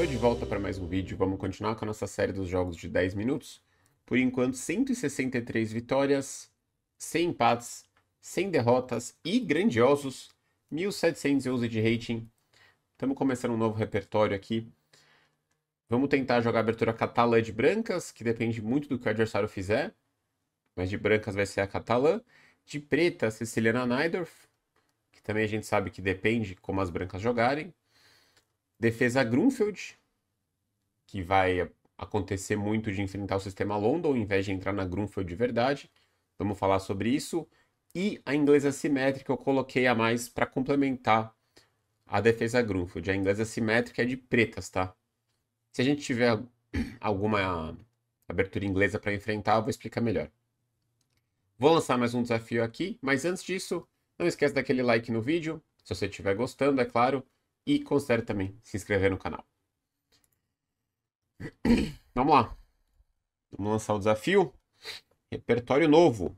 Estou de volta para mais um vídeo, vamos continuar com a nossa série dos jogos de 10 minutos. Por enquanto, 163 vitórias, 100 empates, 100 derrotas e grandiosos 1711 de rating. Estamos começando um novo repertório aqui. Vamos tentar jogar abertura catalã de brancas, que depende muito do que o adversário fizer. Mas de brancas vai ser a catalã. De preta, a siciliana Naidorf, que também a gente sabe que depende como as brancas jogarem. Defesa Grunfeld, que vai acontecer muito de enfrentar o sistema London, em vez de entrar na Grunfeld de verdade. Vamos falar sobre isso. E a inglesa simétrica eu coloquei a mais para complementar a defesa Grunfeld. A inglesa simétrica é de pretas, tá? Se a gente tiver alguma abertura inglesa para enfrentar, eu vou explicar melhor. Vou lançar mais um desafio aqui, mas antes disso, não esqueça daquele like no vídeo, se você estiver gostando, é claro e considere também se inscrever no canal. Vamos lá. Vamos lançar o desafio. Repertório novo.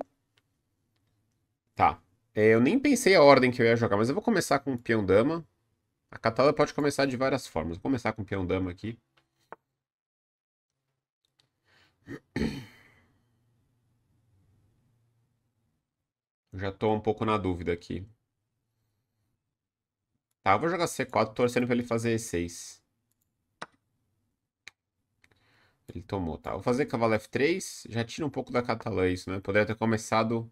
Tá. É, eu nem pensei a ordem que eu ia jogar, mas eu vou começar com o peão dama. A catada pode começar de várias formas. Vou começar com o peão dama aqui. já estou um pouco na dúvida aqui. Tá, eu vou jogar C4 torcendo pra ele fazer E6. Ele tomou, tá. Vou fazer cavalo F3. Já tira um pouco da catalã isso, né? Poderia ter começado...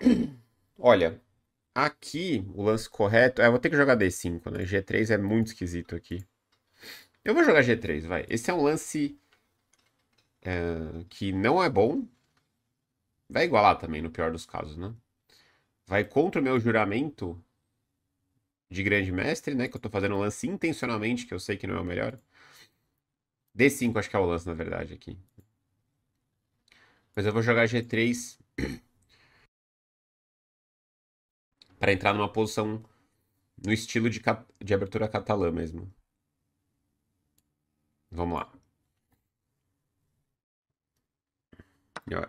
Olha, aqui o lance correto... É, eu vou ter que jogar D5, né? G3 é muito esquisito aqui. Eu vou jogar G3, vai. Esse é um lance é, que não é bom. Vai igualar também, no pior dos casos, né? Vai contra o meu juramento de grande mestre, né? Que eu tô fazendo um lance intencionalmente, que eu sei que não é o melhor. D5 acho que é o lance, na verdade, aqui. Mas eu vou jogar G3 para entrar numa posição no estilo de, cap... de abertura catalã mesmo. Vamos lá.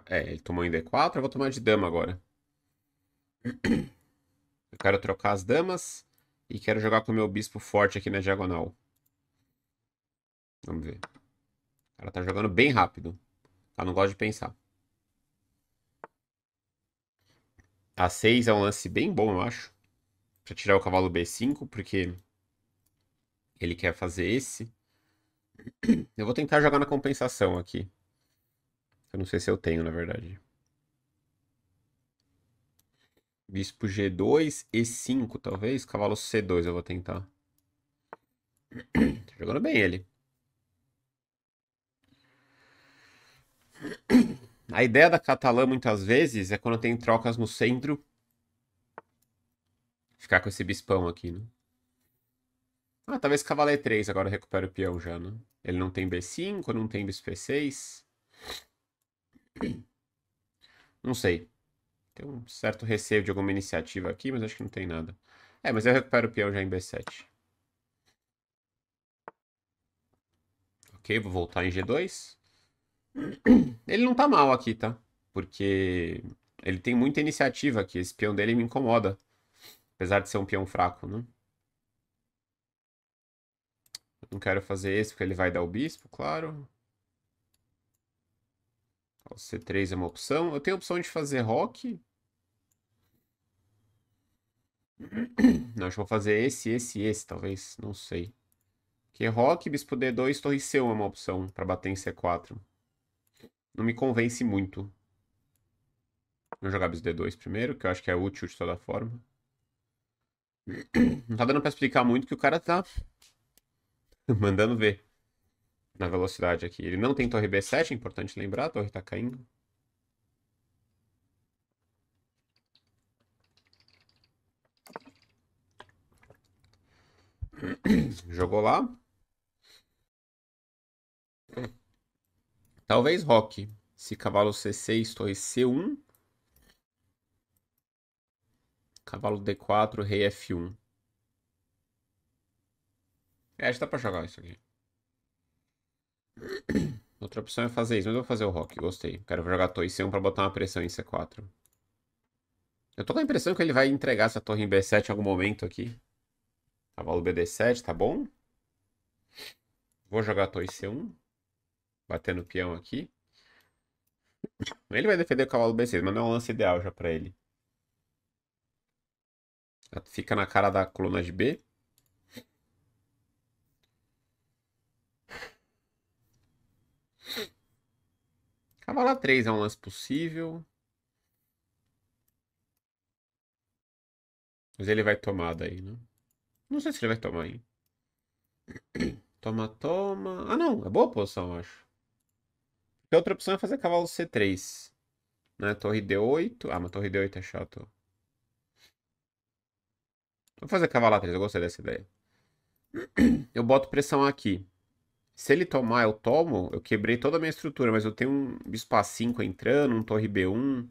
É, ele tomou em D4, eu vou tomar de dama agora. Eu quero trocar as damas. E quero jogar com o meu bispo forte aqui na diagonal. Vamos ver. O cara tá jogando bem rápido. Tá, não gosta de pensar. A6 é um lance bem bom, eu acho. Pra tirar o cavalo B5, porque ele quer fazer esse. Eu vou tentar jogar na compensação aqui. Eu não sei se eu tenho, na verdade. Bispo G2, E5, talvez. Cavalo C2 eu vou tentar. Tá jogando bem ele. A ideia da catalã, muitas vezes, é quando tem trocas no centro. Ficar com esse bispão aqui, né? Ah, talvez cavalo E3 agora recupera o peão já, né? Ele não tem B5, não tem bispo E6. Não sei. Tem um certo receio de alguma iniciativa aqui, mas acho que não tem nada. É, mas eu recupero o peão já em B7. Ok, vou voltar em G2. Ele não tá mal aqui, tá? Porque ele tem muita iniciativa aqui. Esse peão dele me incomoda. Apesar de ser um peão fraco, né? não quero fazer esse porque ele vai dar o bispo, claro. O então, C3 é uma opção. Eu tenho a opção de fazer rock. Não, acho que vou fazer esse, esse e esse, talvez. Não sei. Porque rock, bispo D2, torre C1 é uma opção pra bater em C4. Não me convence muito. Vou jogar bispo D2 primeiro, que eu acho que é útil de toda forma. Não tá dando pra explicar muito que o cara tá mandando ver na velocidade aqui. Ele não tem torre B7, é importante lembrar, a torre tá caindo. Jogou lá. Talvez Rock. Se cavalo C6, torre C1. Cavalo D4, rei F1. É, acho que dá pra jogar isso aqui. Outra opção é fazer isso, mas eu vou fazer o Rock, gostei. Quero jogar torre C1 pra botar uma pressão em C4. Eu tô com a impressão que ele vai entregar essa torre em B7 em algum momento aqui. Cavalo tá BD7, tá bom? Vou jogar torre C1. Batendo o peão aqui. Ele vai defender o cavalo B6, mas não é um lance ideal já pra ele. Fica na cara da coluna de B. Cavala 3 é um lance possível. Mas ele vai tomar daí, né? Não sei se ele vai tomar, hein? Toma, toma. Ah, não. É boa posição, eu acho. a outra opção é fazer cavalo C3. Né? Torre D8. Ah, mas torre D8 é chato. Vou fazer cavalo A3. Eu gostei dessa ideia. Eu boto pressão aqui. Se ele tomar, eu tomo, eu quebrei toda a minha estrutura, mas eu tenho um a 5 entrando, um Torre B1.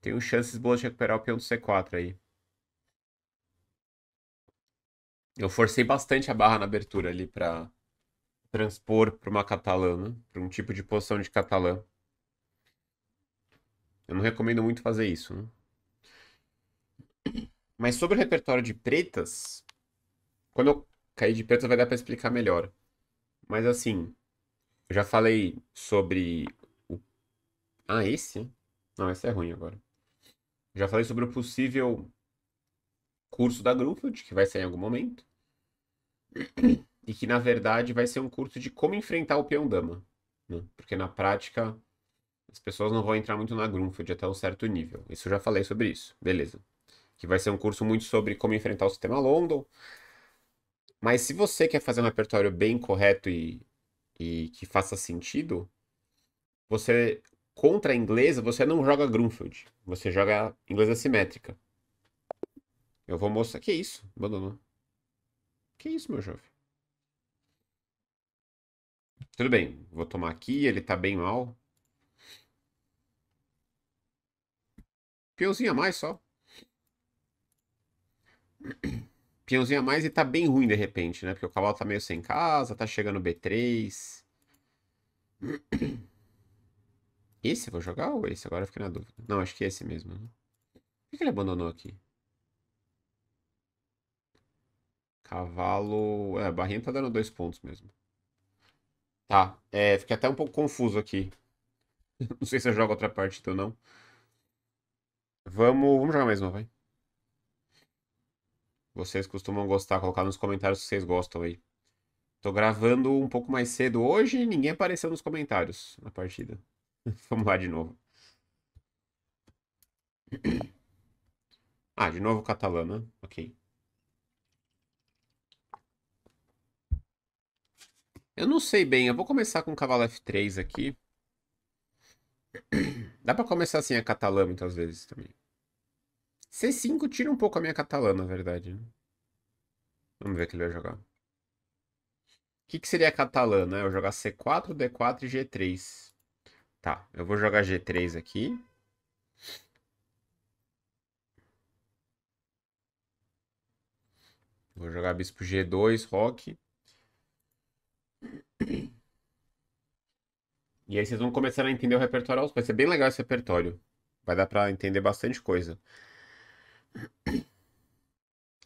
Tenho chances boas de recuperar o peão do C4 aí. Eu forcei bastante a barra na abertura ali pra transpor pra uma catalana, né? pra um tipo de posição de catalã. Eu não recomendo muito fazer isso, né? Mas sobre o repertório de pretas, quando eu cair de pretas vai dar para explicar melhor. Mas assim, eu já falei sobre o... Ah, esse? Não, esse é ruim agora. Já falei sobre o possível curso da Grunfeld, que vai sair em algum momento. E que, na verdade, vai ser um curso de como enfrentar o peão dama. Né? Porque, na prática, as pessoas não vão entrar muito na Grunfeld até um certo nível. Isso eu já falei sobre isso. Beleza. Que vai ser um curso muito sobre como enfrentar o sistema London, mas se você quer fazer um repertório bem correto e, e que faça sentido, você contra a inglesa, você não joga Grunfeld. Você joga inglesa simétrica. Eu vou mostrar. Que isso? Abandonou. Que isso, meu jovem? Tudo bem, vou tomar aqui, ele tá bem mal. Piozinho a mais só peãozinho a mais e tá bem ruim de repente, né? Porque o cavalo tá meio sem casa, tá chegando B3. Esse eu vou jogar ou esse? Agora eu fiquei na dúvida. Não, acho que é esse mesmo. Né? Por que, que ele abandonou aqui? Cavalo... É, barrinha tá dando dois pontos mesmo. Tá, é, fiquei até um pouco confuso aqui. não sei se eu jogo outra parte ou então não. Vamos, vamos jogar mais uma, vai vocês costumam gostar. Colocar nos comentários se vocês gostam aí. Tô gravando um pouco mais cedo hoje e ninguém apareceu nos comentários na partida. Vamos lá de novo. Ah, de novo catalana. Né? Ok. Eu não sei bem. Eu vou começar com o cavalo F3 aqui. Dá para começar assim a catalã muitas vezes também. C5 tira um pouco a minha catalã, na verdade. Vamos ver o que ele vai jogar. O que, que seria a catalã, né? Eu jogar C4, D4 e G3. Tá, eu vou jogar G3 aqui. Vou jogar bispo G2, rock. E aí vocês vão começar a entender o repertório Vai ser bem legal esse repertório. Vai dar para entender bastante coisa.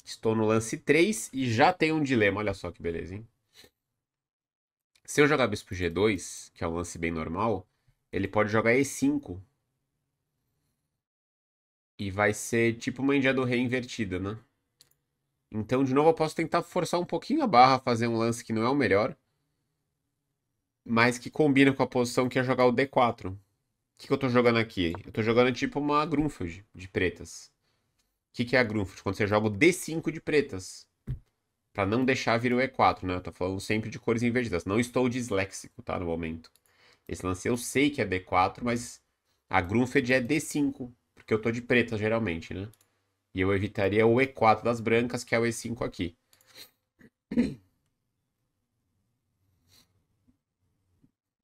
Estou no lance 3 e já tem um dilema. Olha só que beleza, hein? Se eu jogar bispo G2, que é um lance bem normal, ele pode jogar E5. E vai ser tipo uma Índia do Rei invertida, né? Então, de novo, eu posso tentar forçar um pouquinho a barra, fazer um lance que não é o melhor. Mas que combina com a posição que é jogar o D4. O que, que eu tô jogando aqui? Eu tô jogando tipo uma Grunfeld de pretas que, que é a Grunfeld? Quando você joga o D5 de pretas. para não deixar vir o E4, né? Eu tô falando sempre de cores invertidas. Não estou disléxico, tá? No momento. Esse lance eu sei que é D4, mas a Grunfeld é D5. Porque eu tô de preta, geralmente, né? E eu evitaria o E4 das brancas, que é o E5 aqui.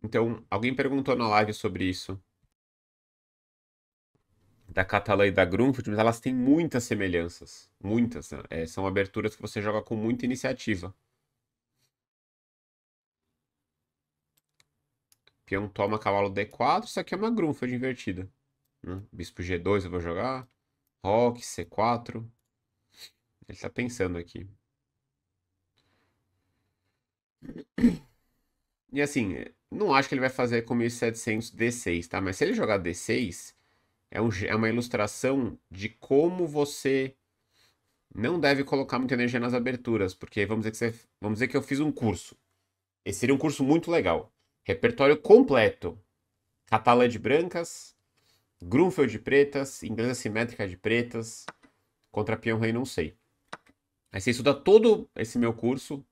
Então, alguém perguntou na live sobre isso da Catalã e da Grunfeld, mas elas têm muitas semelhanças. Muitas. Né? É, são aberturas que você joga com muita iniciativa. Peão toma cavalo D4, isso aqui é uma Grunfeld invertida. Né? Bispo G2 eu vou jogar. Rock, C4. Ele tá pensando aqui. E assim, não acho que ele vai fazer com 1700 D6, tá? Mas se ele jogar D6, é, um, é uma ilustração de como você não deve colocar muita energia nas aberturas, porque vamos dizer que, você, vamos dizer que eu fiz um curso. Esse seria um curso muito legal. Repertório completo. Catalã de brancas, Grunfeld de pretas, inglesa simétrica de pretas, contra peão rei não sei. Aí você estuda todo esse meu curso,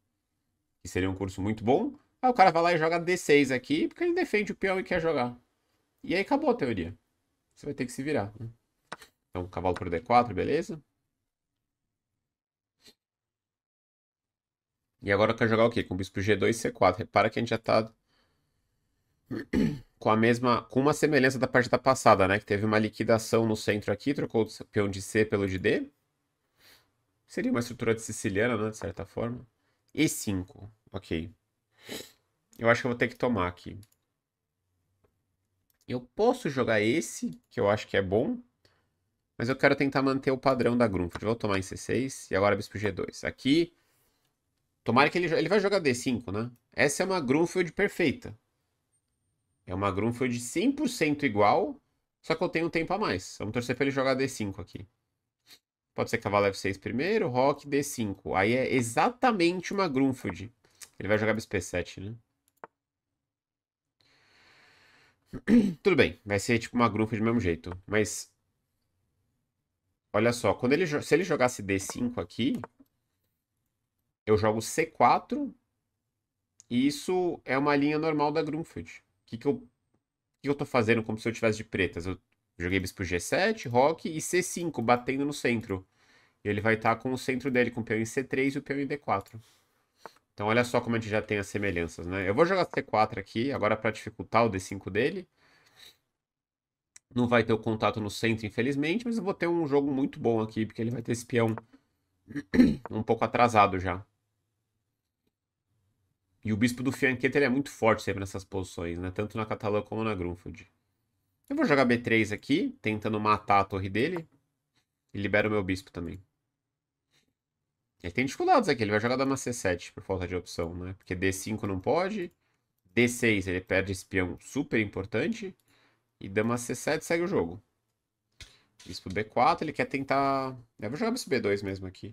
que seria um curso muito bom. Aí o cara vai lá e joga D6 aqui, porque ele defende o peão e quer jogar. E aí acabou a teoria você vai ter que se virar. Né? Então, cavalo por D4, beleza? E agora eu quero jogar o quê? Com o bispo G2 e C4. Repara que a gente já tá com a mesma, com uma semelhança da partida passada, né? Que teve uma liquidação no centro aqui, trocou o peão de C pelo de D. Seria uma estrutura de siciliana, né? De certa forma. E5, ok. Eu acho que eu vou ter que tomar aqui. Eu posso jogar esse, que eu acho que é bom. Mas eu quero tentar manter o padrão da Grunfeld. Vou tomar em C6 e agora bispo G2. Aqui, tomara que ele, ele vai jogar D5, né? Essa é uma Grunfeld perfeita. É uma Grunfeld 100% igual, só que eu tenho um tempo a mais. Vamos torcer para ele jogar D5 aqui. Pode ser cavalo F6 primeiro, rock D5. Aí é exatamente uma Grunfeld. Ele vai jogar bispo E7, né? Tudo bem, vai ser tipo uma grufa do mesmo jeito, mas... Olha só, quando ele, se ele jogasse D5 aqui, eu jogo C4, e isso é uma linha normal da Grunfeld. O que, que, eu, que eu tô fazendo como se eu tivesse de pretas? Eu joguei bispo G7, Rock e C5, batendo no centro. E ele vai estar tá com o centro dele, com o peão em C3 e o peão em D4. Então olha só como a gente já tem as semelhanças, né? Eu vou jogar C4 aqui, agora para dificultar o D5 dele. Não vai ter o contato no centro, infelizmente, mas eu vou ter um jogo muito bom aqui, porque ele vai ter esse peão um pouco atrasado já. E o bispo do Fianchetto, ele é muito forte sempre nessas posições, né? Tanto na Catalã como na Grunfeld. Eu vou jogar B3 aqui, tentando matar a torre dele. E libero o meu bispo também. Ele tem dificuldades aqui, ele vai jogar dama C7 por falta de opção, né? Porque D5 não pode, D6 ele perde espião super importante, e dama C7 segue o jogo. Bispo B4, ele quer tentar... Eu vou jogar bispo B2 mesmo aqui.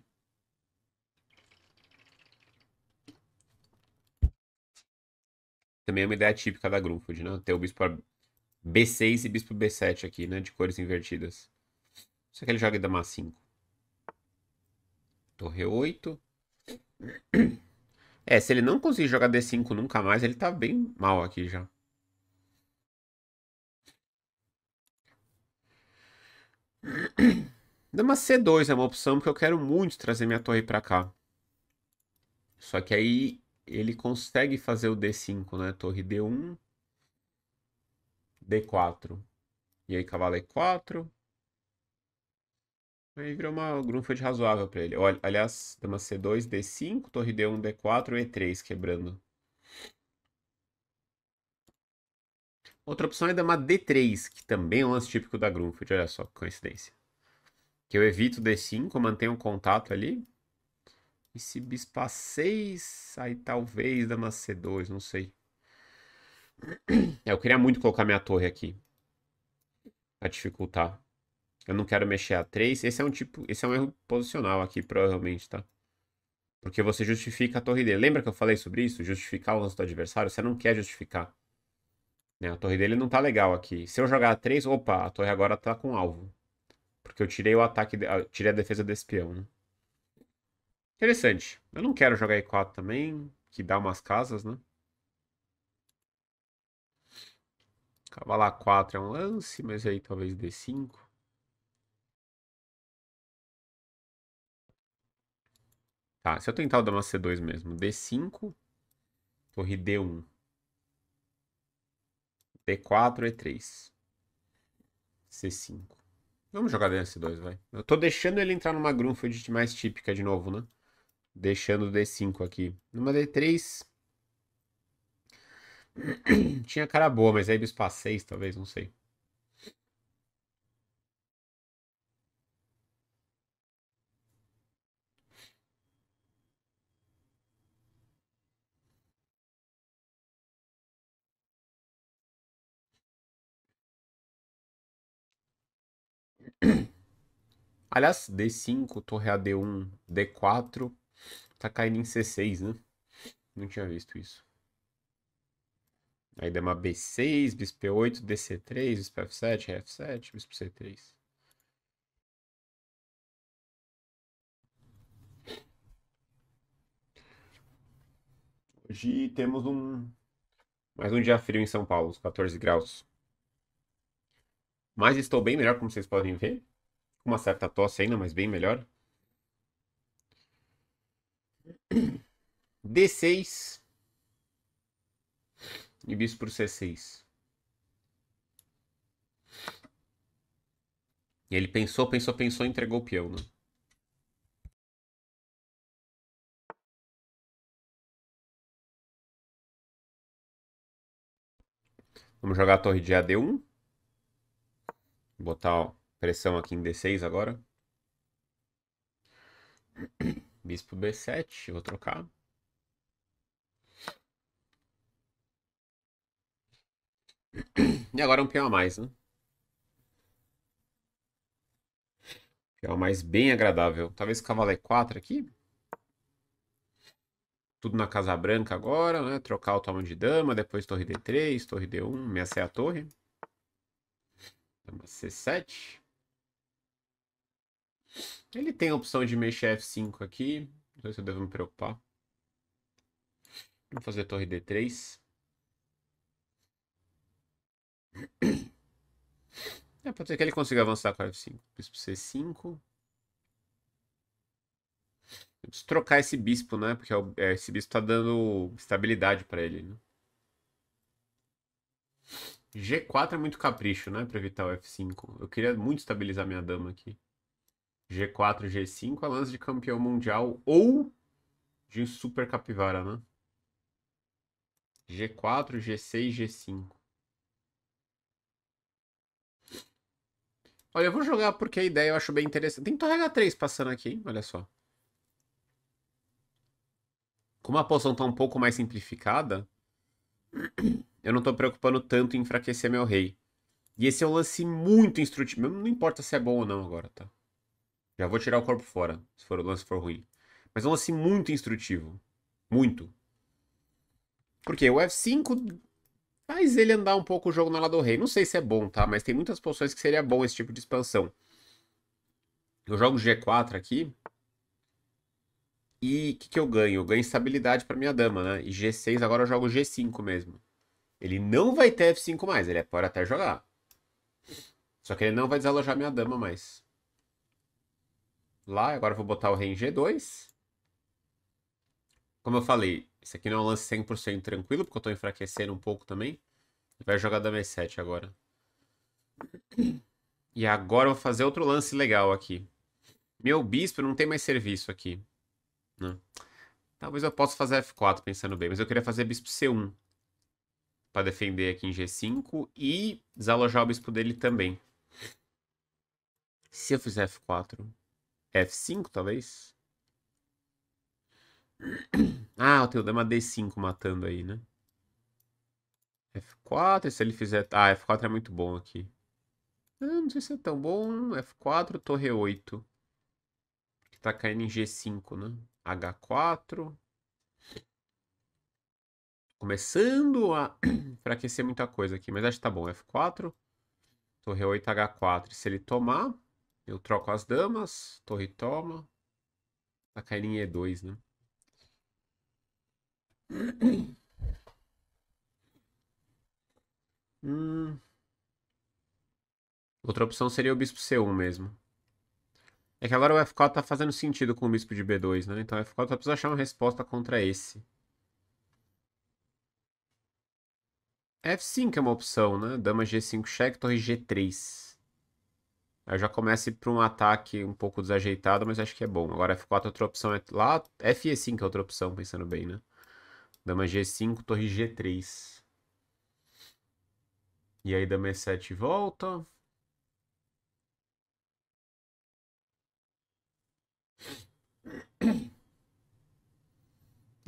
Também é uma ideia típica da Grunfeld, né? Ter o bispo B6 e bispo B7 aqui, né? De cores invertidas. Só que ele joga dama 5. Torre 8. É, se ele não conseguir jogar D5 nunca mais, ele tá bem mal aqui já. Dama C2 é uma opção, porque eu quero muito trazer minha torre pra cá. Só que aí ele consegue fazer o D5, né? Torre D1, D4. E aí cavalo E4, Aí virou uma Grunfeld razoável para ele. Olha, aliás, dama C2, D5, torre D1, D4, E3 quebrando. Outra opção é dama D3, que também é um lance típico da Grunfeld. Olha só, coincidência. Que eu evito D5, mantenho um contato ali. E se bispa 6, aí talvez dama C2, não sei. É, eu queria muito colocar minha torre aqui. Pra dificultar. Eu não quero mexer a 3. Esse é um tipo, esse é um erro posicional aqui, provavelmente, tá? Porque você justifica a torre dele. Lembra que eu falei sobre isso? Justificar o lance do adversário? Você não quer justificar. Né? A torre dele não tá legal aqui. Se eu jogar a 3, opa, a torre agora tá com alvo. Porque eu tirei o ataque, tirei a defesa desse peão, né? Interessante. Eu não quero jogar E4 também, que dá umas casas, né? Cavalo A4 é um lance, mas aí talvez D5. Tá, se eu tentar o dama C2 mesmo, D5, torre D1, D4, E3, C5. Vamos jogar dama C2, vai. Eu tô deixando ele entrar numa Grunfeld mais típica de novo, né? Deixando D5 aqui. Numa D3... Tinha cara boa, mas aí bispo A6, talvez, não sei. Aliás, D5, torre AD1, D4, tá caindo em C6, né? Não tinha visto isso. Aí dama B6, bispo B8, DC3, bispo F7, F7, bispo C3. Hoje temos um mais um dia frio em São Paulo, 14 graus. Mas estou bem melhor, como vocês podem ver. Com uma certa tosse ainda, mas bem melhor. D6. E bispo por C6. Ele pensou, pensou, pensou e entregou o peão, né? Vamos jogar a torre de AD1 botar pressão aqui em D6 agora. Bispo B7, vou trocar. E agora um peão a mais, né? Peão a mais bem agradável. Talvez cavalo E4 aqui. Tudo na Casa Branca agora, né? Trocar o tomo de dama, depois torre D3, torre D1, ameacei a torre. C7. Ele tem a opção de mexer F5 aqui. Não sei se eu devo me preocupar. Vou fazer torre D3. É, pode ser que ele consiga avançar com F5. Bispo C5. Preciso trocar esse bispo, né? Porque é é, esse bispo tá dando estabilidade para ele, né? G4 é muito capricho, né? Pra evitar o F5. Eu queria muito estabilizar minha dama aqui. G4, G5, é lance de campeão mundial ou de super capivara, né? G4, G6, G5. Olha, eu vou jogar porque a ideia eu acho bem interessante. Tem torre H3 passando aqui, hein? Olha só. Como a poção tá um pouco mais simplificada, eu não tô preocupando tanto em enfraquecer meu rei. E esse é um lance muito instrutivo. Não importa se é bom ou não agora, tá? Já vou tirar o corpo fora, se for o lance for ruim. Mas é um lance muito instrutivo. Muito. Porque o F5 faz ele andar um pouco o jogo na lado do rei. Não sei se é bom, tá? Mas tem muitas posições que seria bom esse tipo de expansão. Eu jogo G4 aqui. E o que, que eu ganho? Eu ganho estabilidade para minha dama, né? E G6 agora eu jogo G5 mesmo. Ele não vai ter F5 mais, ele pode até jogar. Só que ele não vai desalojar minha dama mais. Lá, agora eu vou botar o rei em G2. Como eu falei, esse aqui não é um lance 100% tranquilo, porque eu estou enfraquecendo um pouco também. vai jogar dama E7 agora. E agora eu vou fazer outro lance legal aqui. Meu bispo não tem mais serviço aqui. Né? Talvez eu possa fazer F4, pensando bem, mas eu queria fazer bispo C1 para defender aqui em G5 e desalojar o bispo dele também. Se eu fizer F4, F5 talvez? Ah, eu tenho dama D5 matando aí, né? F4, e se ele fizer... Ah, F4 é muito bom aqui. Não, ah, não sei se é tão bom. F4, torre 8. Que tá caindo em G5, né? H4. Começando a enfraquecer muita coisa aqui, mas acho que tá bom. F4, torre 8, H4. Se ele tomar, eu troco as damas, torre toma. Tá caindo em E2, né? Hum. Outra opção seria o bispo C1 mesmo. É que agora o F4 tá fazendo sentido com o bispo de B2, né? Então o F4 precisa achar uma resposta contra esse. F5 é uma opção, né? Dama G5 cheque, torre G3. Aí eu já começo para um ataque um pouco desajeitado, mas acho que é bom. Agora F4 é outra opção é lá, f 5 é outra opção, pensando bem, né? Dama G5, torre G3. E aí dama E7 volta.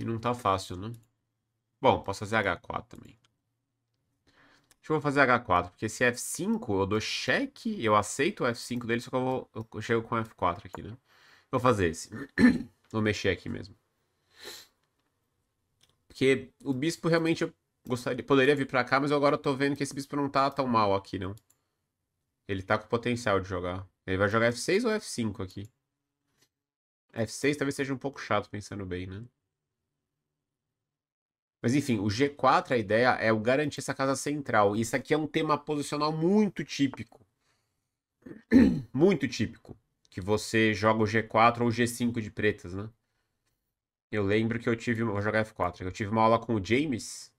E não tá fácil, né? Bom, posso fazer H4 também. Deixa eu fazer H4, porque se F5 eu dou cheque, eu aceito o F5 dele, só que eu, vou, eu chego com F4 aqui, né? Vou fazer esse. vou mexer aqui mesmo. Porque o bispo realmente eu gostaria, poderia vir pra cá, mas agora eu tô vendo que esse bispo não tá tão mal aqui, não. Ele tá com potencial de jogar. Ele vai jogar F6 ou F5 aqui? F6 talvez seja um pouco chato pensando bem, né? Mas enfim, o G4, a ideia é o garantir essa casa central. Isso aqui é um tema posicional muito típico. muito típico. Que você joga o G4 ou o G5 de pretas, né? Eu lembro que eu tive. Vou jogar F4. Eu tive uma aula com o James.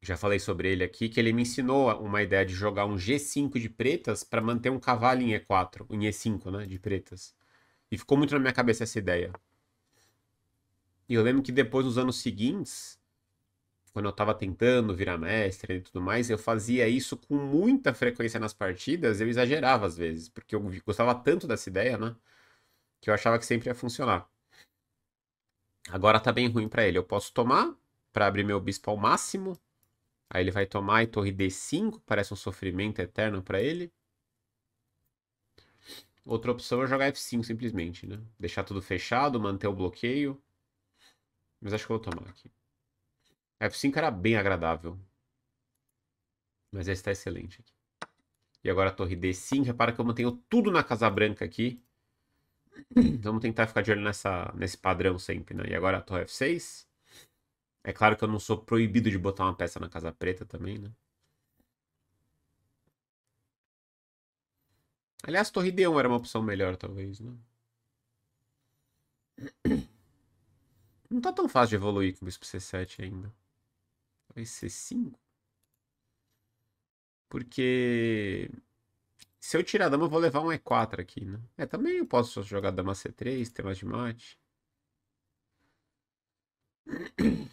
Já falei sobre ele aqui, que ele me ensinou uma ideia de jogar um G5 de pretas para manter um cavalo em E4, em E5, né? De pretas. E ficou muito na minha cabeça essa ideia. E eu lembro que depois, nos anos seguintes, quando eu estava tentando virar mestre e tudo mais, eu fazia isso com muita frequência nas partidas, eu exagerava às vezes, porque eu gostava tanto dessa ideia, né? Que eu achava que sempre ia funcionar. Agora tá bem ruim para ele. Eu posso tomar para abrir meu bispo ao máximo. Aí ele vai tomar e torre D5, parece um sofrimento eterno para ele. Outra opção é jogar F5 simplesmente, né? Deixar tudo fechado, manter o bloqueio. Mas acho que eu vou tomar aqui. F5 é, era bem agradável. Mas esse tá excelente aqui. E agora a torre D5. Repara que eu mantenho tudo na Casa Branca aqui. Então, Vamos tentar ficar de olho nessa, nesse padrão sempre, né? E agora a torre F6. É claro que eu não sou proibido de botar uma peça na Casa Preta também, né? Aliás, torre D1 era uma opção melhor, talvez, né? Não tá tão fácil de evoluir com isso pro C7 ainda. Talvez C5? Porque... Se eu tirar a dama, eu vou levar um E4 aqui, né? É, também eu posso jogar dama C3, ter mais de mate.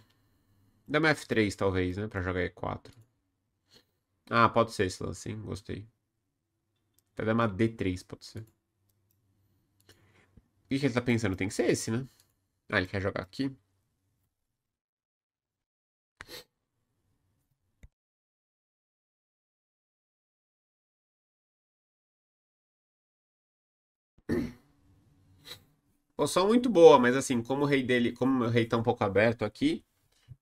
Dama F3, talvez, né? Pra jogar E4. Ah, pode ser esse lance, hein? Gostei. Até dama D3, pode ser. O que ele tá pensando? Tem que ser esse, né? Ah, ele quer jogar aqui. Posição muito boa, mas assim, como o rei dele, como o rei tá um pouco aberto aqui,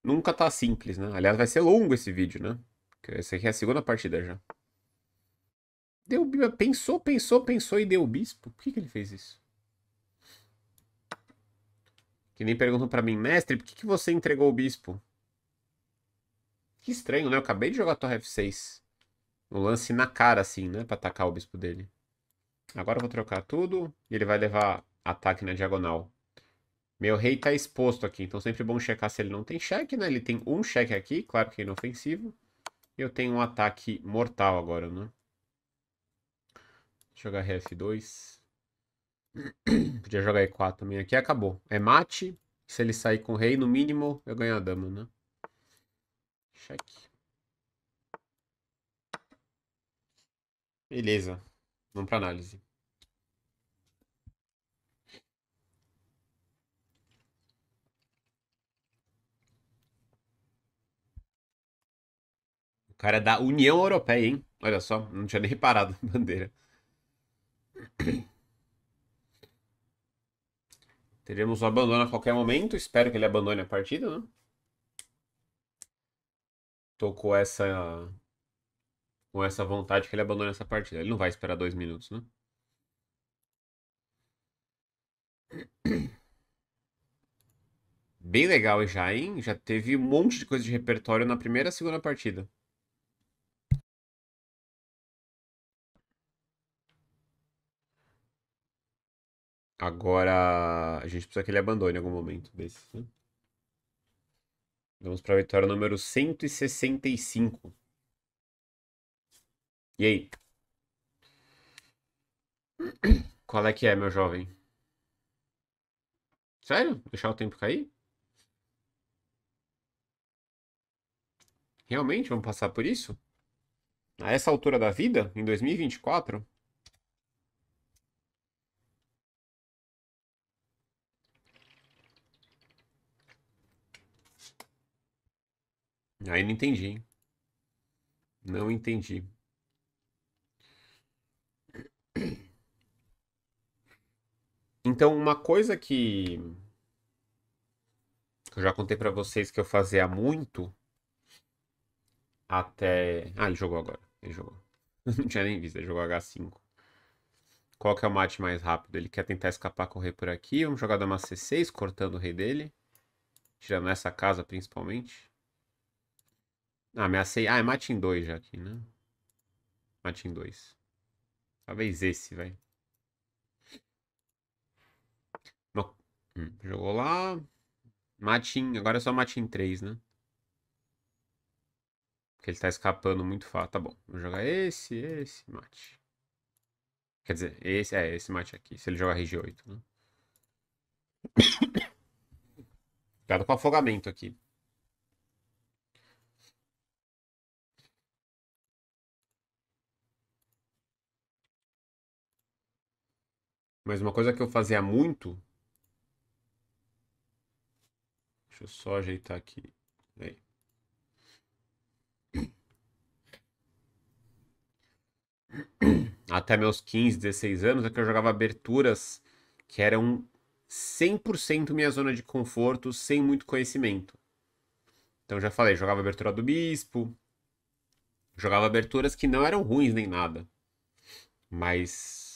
nunca tá simples, né? Aliás, vai ser longo esse vídeo, né? Porque essa aqui é a segunda partida já. Deu, pensou, pensou, pensou e deu o bispo? Por que, que ele fez isso? Que nem perguntam para mim, mestre, por que, que você entregou o bispo? Que estranho, né? Eu acabei de jogar a torre F6. no lance na cara, assim, né? Pra atacar o bispo dele. Agora eu vou trocar tudo e ele vai levar ataque na diagonal. Meu rei tá exposto aqui, então sempre bom checar se ele não tem cheque, né? Ele tem um cheque aqui, claro que é inofensivo. E eu tenho um ataque mortal agora, né? jogar rf 2 Podia jogar E4 também aqui. Acabou. É mate. Se ele sair com rei, no mínimo, eu ganho a dama, né? Cheque. Beleza. Vamos para análise. O cara é da União Europeia, hein? Olha só, não tinha nem reparado a bandeira. Teremos o um abandono a qualquer momento. Espero que ele abandone a partida, né? Tô com essa. Com essa vontade que ele abandone essa partida. Ele não vai esperar dois minutos, né? Bem legal já, hein? Já teve um monte de coisa de repertório na primeira e segunda partida. Agora a gente precisa que ele abandone em algum momento desse. Né? Vamos para a vitória número 165. E aí? Qual é que é, meu jovem? Sério? Deixar o tempo cair? Realmente vamos passar por isso? A essa altura da vida, em 2024? Aí não entendi. Hein? Não entendi. Então, uma coisa que eu já contei para vocês que eu fazia muito até. Ah, ele jogou agora. Ele jogou. não tinha nem visto, ele jogou H5. Qual que é o mate mais rápido? Ele quer tentar escapar, correr por aqui. Vamos jogar dama C6, cortando o rei dele. Tirando essa casa, principalmente. Ah, ameacei. Ah, é Matin 2 já aqui, né? Matin 2. Talvez esse, velho. Hum, jogou lá. Matin. Agora é só Matin 3, né? Porque ele tá escapando muito fácil. Tá bom. Vou jogar esse, esse mate. Quer dizer, esse é esse mate aqui. Se ele jogar RG8, né? Cuidado com afogamento aqui. Mas uma coisa que eu fazia muito. Deixa eu só ajeitar aqui. Aí. Até meus 15, 16 anos é que eu jogava aberturas que eram 100% minha zona de conforto, sem muito conhecimento. Então já falei, jogava abertura do Bispo, jogava aberturas que não eram ruins nem nada, mas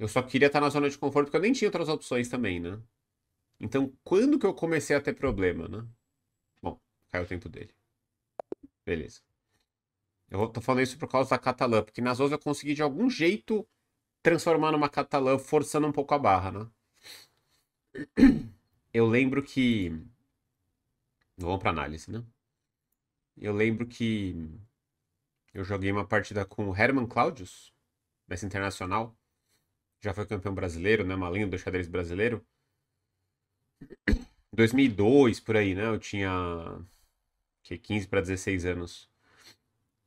eu só queria estar na zona de conforto porque eu nem tinha outras opções também, né? Então, quando que eu comecei a ter problema, né? Bom, caiu o tempo dele. Beleza. Eu tô falando isso por causa da Catalã, porque nas outras eu consegui de algum jeito transformar numa Catalã, forçando um pouco a barra, né? Eu lembro que. Vamos pra análise, né? Eu lembro que eu joguei uma partida com o Herman Claudius, nessa internacional já foi campeão brasileiro, né? Uma lenda do xadrez brasileiro. 2002, por aí, né? Eu tinha que 15 para 16 anos.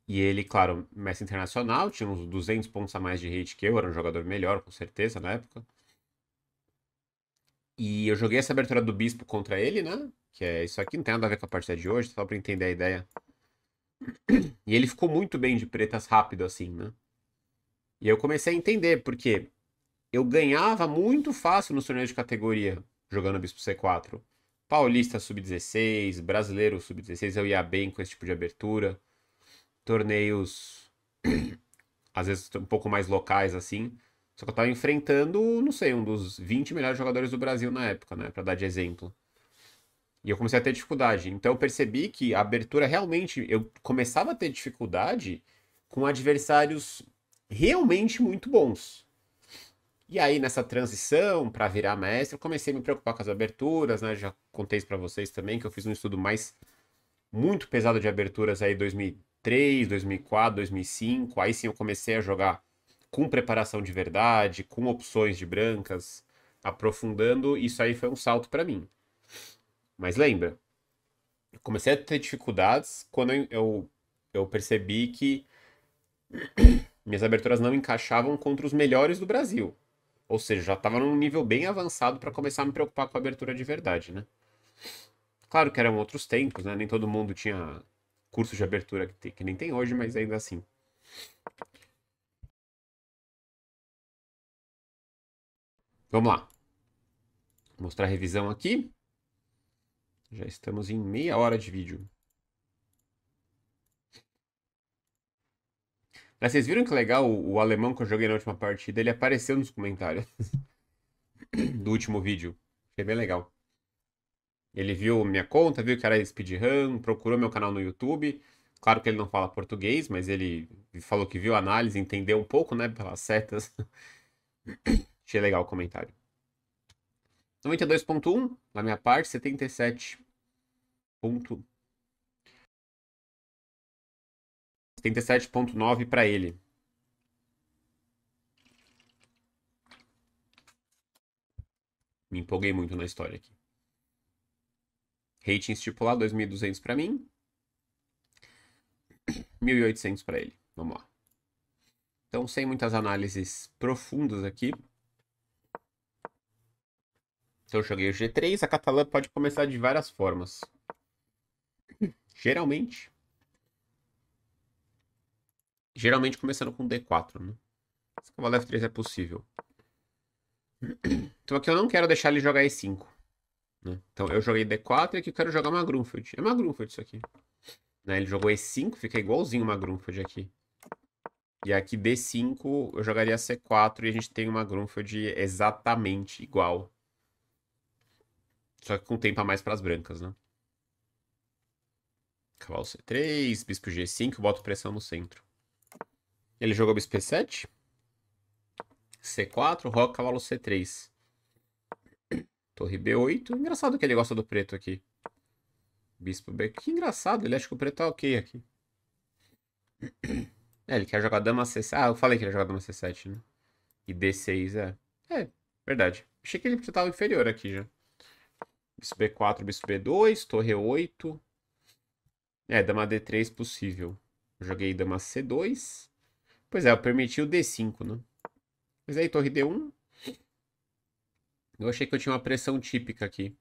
E ele, claro, mestre internacional, tinha uns 200 pontos a mais de rate que eu, era um jogador melhor, com certeza, na época. E eu joguei essa abertura do Bispo contra ele, né? Que é isso aqui não tem nada a ver com a partida de hoje, só para entender a ideia. E ele ficou muito bem de pretas rápido, assim, né? E eu comecei a entender, porque eu ganhava muito fácil nos torneios de categoria, jogando Bispo C4. Paulista sub-16, brasileiro sub-16, eu ia bem com esse tipo de abertura. Torneios, às vezes um pouco mais locais assim. Só que eu tava enfrentando, não sei, um dos 20 melhores jogadores do Brasil na época, né? Pra dar de exemplo. E eu comecei a ter dificuldade. Então eu percebi que a abertura realmente. Eu começava a ter dificuldade com adversários realmente muito bons. E aí, nessa transição para virar mestre, eu comecei a me preocupar com as aberturas, né? Já contei isso para vocês também, que eu fiz um estudo mais muito pesado de aberturas aí 2003, 2004, 2005. Aí sim eu comecei a jogar com preparação de verdade, com opções de brancas, aprofundando. Isso aí foi um salto para mim. Mas lembra, eu comecei a ter dificuldades quando eu, eu percebi que minhas aberturas não encaixavam contra os melhores do Brasil. Ou seja, já estava num nível bem avançado para começar a me preocupar com a abertura de verdade, né? Claro que eram outros tempos, né? Nem todo mundo tinha curso de abertura que, tem, que nem tem hoje, mas ainda assim. Vamos lá. Vou mostrar a revisão aqui. Já estamos em meia hora de vídeo. Mas vocês viram que legal? O, o alemão que eu joguei na última partida, ele apareceu nos comentários do último vídeo. Achei bem legal. Ele viu minha conta, viu que era speedrun, procurou meu canal no YouTube. Claro que ele não fala português, mas ele falou que viu a análise, entendeu um pouco, né, pelas setas. Achei legal o comentário. 92.1 na minha parte, 77. 77.9 para ele. Me empolguei muito na história aqui. Rating estipulado 2.200 para mim. 1.800 para ele. Vamos lá. Então, sem muitas análises profundas aqui. Então, eu joguei o G3. A Catalã pode começar de várias formas. Geralmente, Geralmente começando com D4, né? Se o cavalo F3 é possível. Então aqui eu não quero deixar ele jogar E5. Né? Então eu joguei D4 e aqui eu quero jogar uma Grunfeld. É uma Grunfeld isso aqui. Né? Ele jogou E5, fica igualzinho uma Grunfeld aqui. E aqui D5 eu jogaria C4 e a gente tem uma Grunfeld exatamente igual. Só que com tempo a mais para as brancas, né? Cavalo C3, bispo G5, boto pressão no centro. Ele jogou bispo E7. C4, roca, cavalo C3. Torre B8. Engraçado que ele gosta do preto aqui. Bispo B. Que engraçado, ele acha que o preto tá ok aqui. É, ele quer jogar dama C7. Ah, eu falei que ele ia jogar dama C7, né? E D6, é. É, verdade. Achei que ele tava inferior aqui já. Bispo B4, bispo B2, torre 8. É, dama D3 possível. Joguei dama C2. Pois é, eu permiti o D5, né? Mas aí, torre D1. Eu achei que eu tinha uma pressão típica aqui.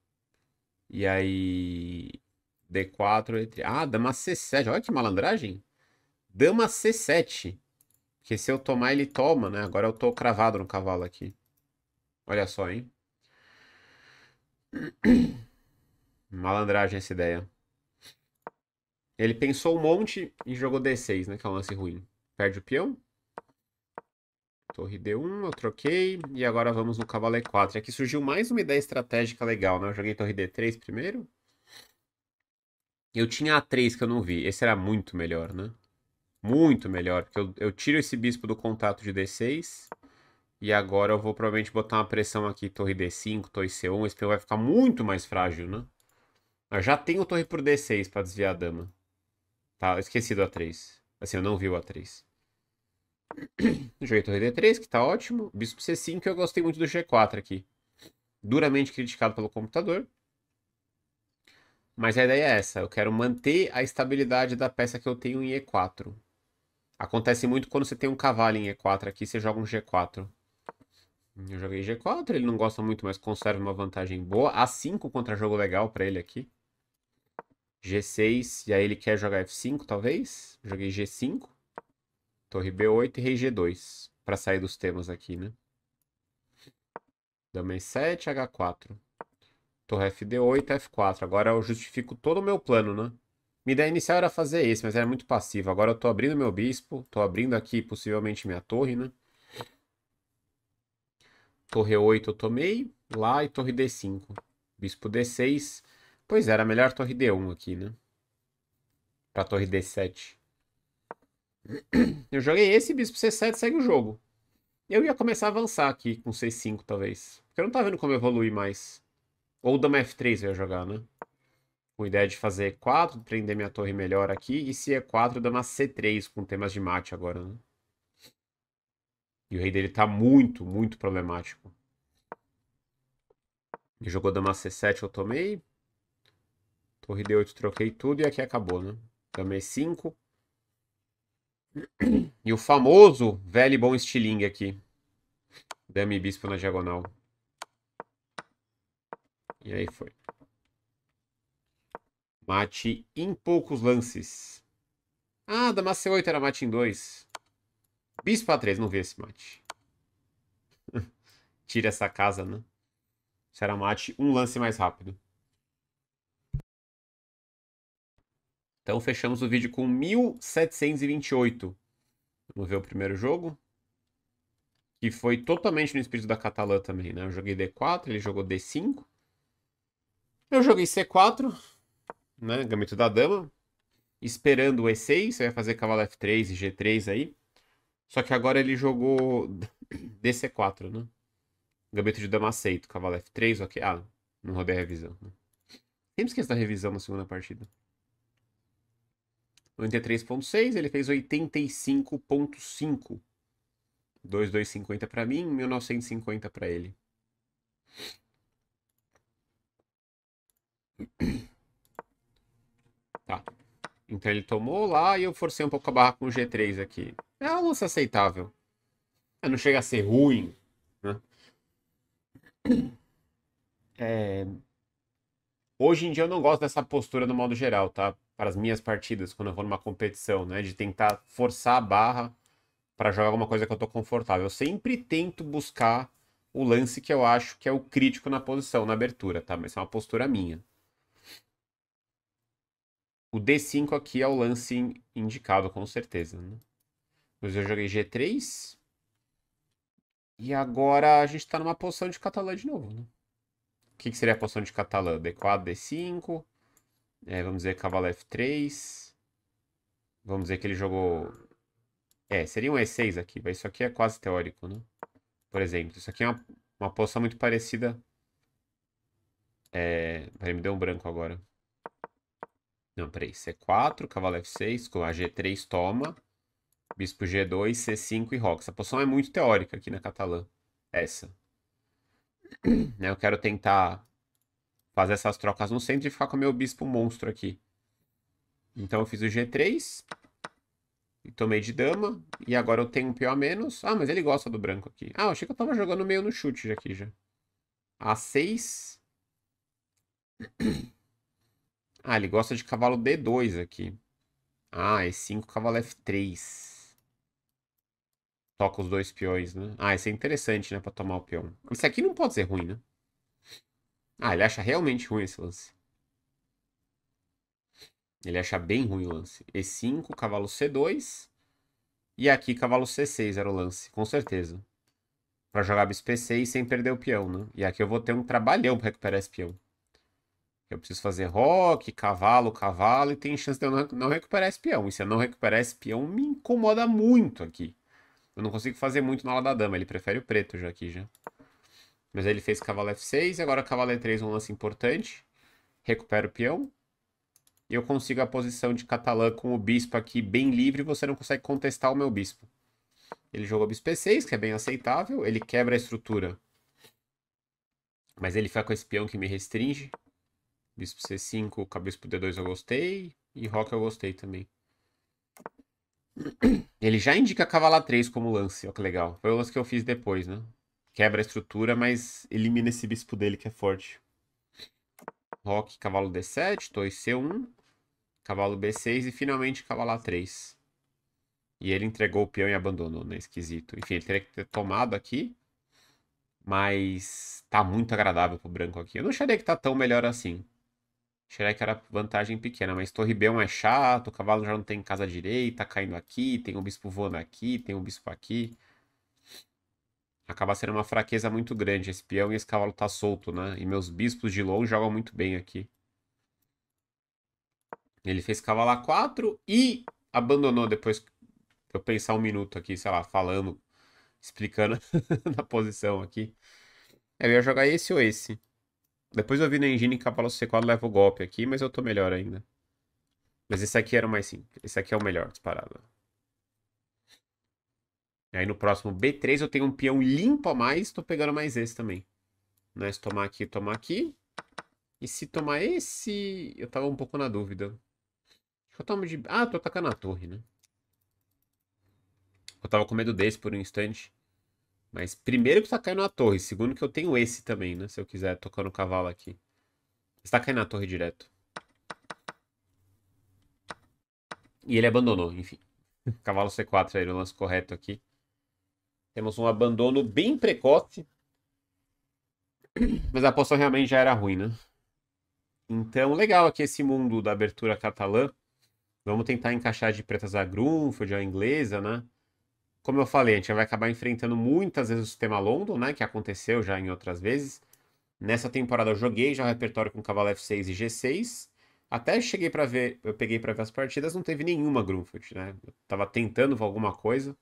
E aí... D4, entre Ah, dama C7. Olha que malandragem. Dama C7. Porque se eu tomar, ele toma, né? Agora eu tô cravado no cavalo aqui. Olha só, hein? Malandragem essa ideia. Ele pensou um monte e jogou D6, né? Que é um lance ruim. Perde o peão. Torre D1, eu troquei. E agora vamos no cavalo E4. Aqui surgiu mais uma ideia estratégica legal, né? Eu joguei torre D3 primeiro. Eu tinha A3 que eu não vi. Esse era muito melhor, né? Muito melhor. Porque eu, eu tiro esse bispo do contato de D6. E agora eu vou provavelmente botar uma pressão aqui, torre D5, torre C1. Esse peão vai ficar muito mais frágil, né? Eu ah, já tenho torre por D6 para desviar a dama. Tá, eu esqueci do A3. Assim, eu não vi o A3. Joguei torre D3, que tá ótimo. Bispo C5, eu gostei muito do G4 aqui. Duramente criticado pelo computador. Mas a ideia é essa, eu quero manter a estabilidade da peça que eu tenho em E4. Acontece muito quando você tem um cavalo em E4 aqui, você joga um G4. Eu joguei G4, ele não gosta muito, mas conserva uma vantagem boa. A5 contra jogo legal para ele aqui. G6, e aí ele quer jogar F5, talvez. Joguei G5. Torre B8 e Rei G2. Pra sair dos temas aqui, né? Dama E7, H4. Torre FD8, F4. Agora eu justifico todo o meu plano, né? Minha ideia inicial era fazer esse, mas era muito passivo. Agora eu tô abrindo meu bispo, tô abrindo aqui possivelmente minha torre, né? Torre 8 eu tomei, lá e torre D5. Bispo D6. Pois era melhor torre D1 aqui, né? Pra torre D7. Eu joguei esse bispo C7, segue o jogo. Eu ia começar a avançar aqui com C5, talvez. Porque eu não tava vendo como evoluir mais. Ou dama F3 eu ia jogar, né? Com a ideia de fazer E4, prender minha torre melhor aqui. E se E4, dama C3, com temas de mate agora, né? E o rei dele tá muito, muito problemático. Ele jogou dama C7, eu tomei. Torre D8, troquei tudo e aqui acabou, né? Dama E5, e o famoso velho e bom estilingue aqui. Dame bispo na diagonal. E aí foi. Mate em poucos lances. Ah, dama C8 era mate em 2. Bispo A3, não vi esse mate. Tira essa casa, né? Será mate um lance mais rápido. Então fechamos o vídeo com 1728. Vamos ver o primeiro jogo. Que foi totalmente no espírito da Catalã também, né? Eu joguei D4, ele jogou D5. Eu joguei C4, né? Gambito da dama. Esperando o E6, você vai fazer cavalo F3 e G3 aí. Só que agora ele jogou DC4, né? Gambito de dama aceito, cavalo F3, ok. Ah, não rodei a revisão. Né? Sempre esqueço da revisão na segunda partida. 93.6, ele fez 85.5. 2250 para mim, 1950 para ele. Tá. Então ele tomou lá e eu forcei um pouco a barra com o G3 aqui. É um lance aceitável. Não chega a ser ruim, né? É... Hoje em dia eu não gosto dessa postura no modo geral, tá? Para as minhas partidas, quando eu vou numa competição, né? De tentar forçar a barra para jogar alguma coisa que eu tô confortável. Eu sempre tento buscar o lance que eu acho que é o crítico na posição, na abertura, tá? Mas é uma postura minha. O D5 aqui é o lance indicado, com certeza, né? Mas eu joguei G3. E agora a gente tá numa posição de Catalã de novo, né? que, que seria a posição de Catalã? D4, D5. É, vamos dizer cavalo F3. Vamos dizer que ele jogou... É, seria um E6 aqui. Mas isso aqui é quase teórico, né? Por exemplo, isso aqui é uma, uma posição muito parecida... É... Peraí, me deu um branco agora. Não, peraí. C4, cavalo F6, com a G3 toma. Bispo G2, C5 e roxa Essa posição é muito teórica aqui na Catalã. Essa. né? Eu quero tentar fazer essas trocas no centro e ficar com o meu bispo monstro aqui. Então eu fiz o G3. E tomei de dama. E agora eu tenho um P a menos. Ah, mas ele gosta do branco aqui. Ah, eu achei que eu tava jogando meio no chute aqui já. A6. Ah, ele gosta de cavalo D2 aqui. Ah, E5, cavalo F3. Toca os dois peões, né? Ah, isso é interessante, né? Pra tomar o peão. Isso aqui não pode ser ruim, né? Ah, ele acha realmente ruim esse lance. Ele acha bem ruim o lance. E5, cavalo C2. E aqui, cavalo C6 era o lance, com certeza. Pra jogar bis P6 sem perder o peão, né? E aqui eu vou ter um trabalhão pra recuperar esse peão. Eu preciso fazer rock, cavalo, cavalo, e tem chance de eu não recuperar esse peão. E se eu não recuperar esse peão, me incomoda muito aqui. Eu não consigo fazer muito na ala da dama, ele prefere o preto já aqui já. Mas aí ele fez cavalo F6, e agora cavalo E3 um lance importante. Recupera o peão. E eu consigo a posição de catalã com o bispo aqui bem livre, você não consegue contestar o meu bispo. Ele jogou bispo E6, que é bem aceitável, ele quebra a estrutura. Mas ele fica com esse peão que me restringe. Bispo C5, com bispo D2 eu gostei. E rock eu gostei também. Ele já indica a 3 como lance, ó que legal. Foi o lance que eu fiz depois, né? Quebra a estrutura, mas elimina esse bispo dele que é forte. Rock, cavalo D7, 2 C1, cavalo B6 e finalmente cavalo A3. E ele entregou o peão e abandonou, né? Esquisito. Enfim, ele teria que ter tomado aqui. Mas tá muito agradável pro branco aqui. Eu não acharia que tá tão melhor assim que era vantagem pequena, mas Torre B1 é chato, o cavalo já não tem casa direita, tá caindo aqui, tem o bispo voando aqui, tem o bispo aqui. Acaba sendo uma fraqueza muito grande. Esse peão e esse cavalo tá solto, né? E meus bispos de longe jogam muito bem aqui. Ele fez cavalo A4 e abandonou depois eu pensar um minuto aqui, sei lá, falando, explicando na posição aqui. Eu ia jogar esse ou esse. Depois eu vi na engine que cavalo C4 leva o golpe aqui, mas eu tô melhor ainda. Mas esse aqui era o mais simples. Esse aqui é o melhor disparado. E aí no próximo B3 eu tenho um peão limpo a mais, tô pegando mais esse também. Né? Se tomar aqui, tomar aqui. E se tomar esse... Eu tava um pouco na dúvida. Eu tomo de... Ah, tô atacando a torre, né? Eu tava com medo desse por um instante. Mas primeiro que tá caindo na torre, segundo que eu tenho esse também, né? Se eu quiser tocar no cavalo aqui. Está caindo na torre direto. E ele abandonou, enfim. Cavalo C4 aí no lance correto aqui. Temos um abandono bem precoce. Mas a posição realmente já era ruim, né? Então, legal aqui esse mundo da abertura catalã. Vamos tentar encaixar de pretas a Grunfeld, a inglesa, né? Como eu falei, a gente vai acabar enfrentando muitas vezes o sistema London, né? Que aconteceu já em outras vezes. Nessa temporada eu joguei já o repertório com cavalo F6 e G6. Até cheguei para ver, eu peguei para ver as partidas, não teve nenhuma Grunfeld, né? Eu tava tentando alguma coisa,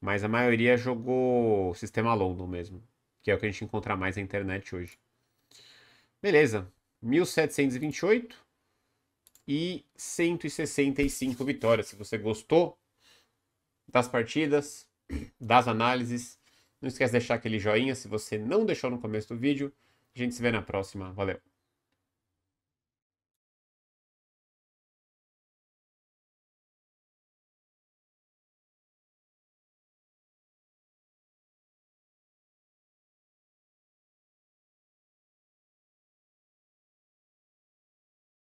mas a maioria jogou sistema London mesmo, que é o que a gente encontra mais na internet hoje. Beleza. 1728 e 165 vitórias. Se você gostou das partidas, das análises. Não esquece de deixar aquele joinha se você não deixou no começo do vídeo. A gente se vê na próxima. Valeu!